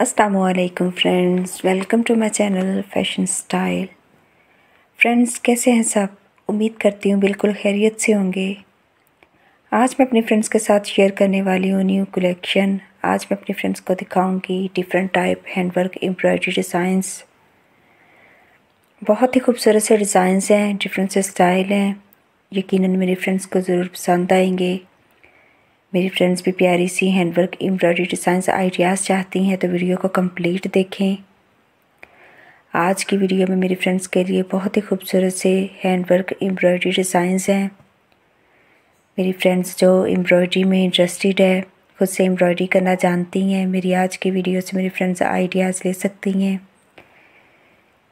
असलकम friends welcome to my channel fashion style friends कैसे हैं सब उम्मीद करती हूँ बिल्कुल खैरियत से होंगे आज मैं अपने फ्रेंड्स के साथ शेयर करने वाली हूँ न्यू कलेक्शन आज मैं अपने फ्रेंड्स को दिखाऊंगी different type handwork embroidery designs बहुत ही खूबसूरत से डिज़ाइंस हैं डिफरेंट से स्टाइल हैं यकीनन मेरे फ्रेंड्स को ज़रूर पसंद आएंगे मेरी फ्रेंड्स भी प्यारी सी हैंडवर्क एम्ब्रॉयडरी डिज़ाइंस आइडियाज़ चाहती हैं तो वीडियो को कंप्लीट देखें आज की वीडियो में मेरी फ्रेंड्स के लिए बहुत ही खूबसूरत से हैंडवर्क एम्ब्रॉयडरी डिज़ाइंस हैं मेरी फ्रेंड्स जो एम्ब्रॉयडरी में इंटरेस्टेड है खुद से एम्ब्रॉयडरी करना जानती हैं मेरी आज की वीडियो से मेरी फ्रेंड्स आइडियाज़ ले सकती हैं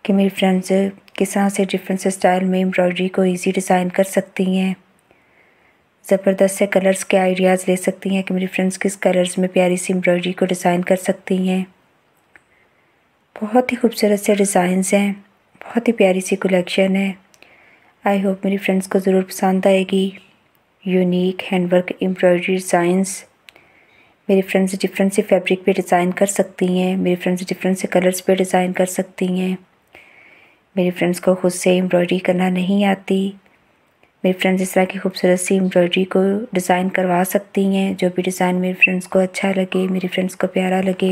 कि मेरी फ्रेंड्स किस तरह से डिफरेंट स्टाइल में एम्ब्रॉयडरी को इजी डिज़ाइन कर सकती हैं ज़बरदस्त से कलर्स के आइडियाज़ ले सकती हैं कि मेरी फ्रेंड्स किस कलर्स में प्यारी सी एम्ब्रॉयडरी को डिज़ाइन कर सकती हैं बहुत ही खूबसूरत से डिज़ाइंस हैं बहुत ही प्यारी सी कलेक्शन है आई होप मेरी फ्रेंड्स को ज़रूर पसंद आएगी यूनिक हैंडवर्क एम्ब्रॉयडरी डिज़ाइंस मेरी फ्रेंड्स डिफरेंट से फैब्रिक पे डिज़ाइन कर सकती हैं मेरी फ्रेंड्स डिफरेंट से कलर्स पे डिज़ाइन कर सकती हैं मेरी फ्रेंड्स को खुद से एम्ब्रॉयडरी करना नहीं आती मेरी फ्रेंड्स इस तरह की खूबसूरत सी एम्ब्रॉयडरी को डिज़ाइन करवा सकती हैं जो भी डिज़ाइन मेरी फ्रेंड्स को अच्छा लगे मेरी फ्रेंड्स को प्यारा लगे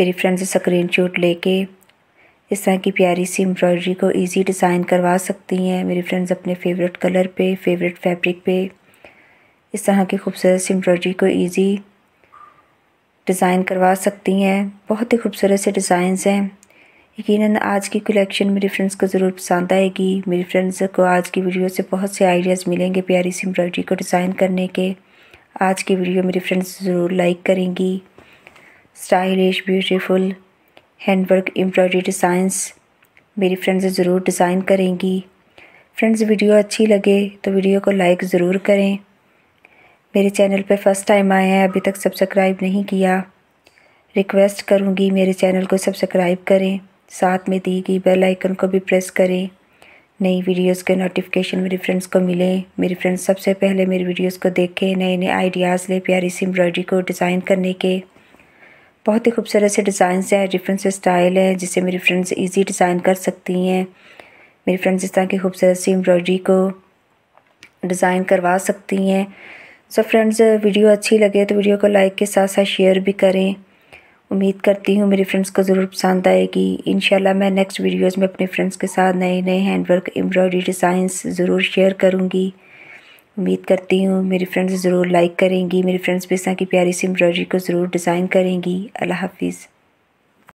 मेरी फ्रेंड्स स्क्रीन शूट लेके इस तरह की प्यारी सी एम्ब्रॉयडरी को इजी डिज़ाइन करवा सकती हैं मेरी फ्रेंड्स अपने फेवरेट कलर पे फेवरेट फैब्रिक पे इस तरह की खूबसूरत सी एम्ब्रॉयडरी को इजी डिज़ाइन करवा सकती हैं बहुत ही खूबसूरत से डिज़ाइंस हैं यकीन आज की कलेक्शन मेरे फ्रेंड्स को ज़रूर पसंद आएगी मेरे फ्रेंड्स को आज की वीडियो से बहुत से आइडियाज़ मिलेंगे प्यारी सी एम्ब्रॉयडरी को डिज़ाइन करने के आज की वीडियो मेरे फ्रेंड्स ज़रूर लाइक करेंगी stylish beautiful handwork embroidery designs मेरी फ्रेंड्स ज़रूर डिज़ाइन करेंगी फ्रेंड्स वीडियो अच्छी लगे तो वीडियो को लाइक ज़रूर करें मेरे चैनल पर फर्स्ट टाइम आए हैं अभी तक सब्सक्राइब नहीं किया रिक्वेस्ट करूँगी मेरे चैनल को सब्सक्राइब करें साथ में दी गई बेल आइकन को भी प्रेस करें नई वीडियोस के नोटिफिकेशन मेरे फ्रेंड्स को मिले मेरे फ्रेंड्स सबसे पहले मेरी वीडियोस को देखें नए नए आइडियाज़ लें प्यारी सी एम्ब्रॉयडरी को डिज़ाइन करने के बहुत ही खूबसूरत से डिज़ाइन हैं डिफरेंट से स्टाइल हैं जिसे मेरी फ्रेंड्स इजी डिज़ाइन कर सकती हैं मेरी फ्रेंड्स इस तरह की खूबसूरत सी एम्ब्रॉयडरी को डिज़ाइन करवा सकती हैं सो फ्रेंड्स वीडियो अच्छी लगे तो वीडियो को लाइक के साथ साथ शेयर भी करें उम्मीद करती हूँ मेरे फ्रेंड्स को ज़रूर पसंद आएगी इन मैं नेक्स्ट वीडियोस में अपने फ्रेंड्स के साथ नए नए हैंडवर्क एम्ब्रॉयडरी डिज़ाइंस ज़रूर शेयर करूँगी उम्मीद करती हूँ मेरे फ्रेंड्स ज़रूर लाइक करेंगी मेरे फ्रेंड्स भी इस तरह की प्यारी सी एम्ब्रॉयडरी को ज़रूर डिज़ाइन करेंगी अल्लाह हाफिज़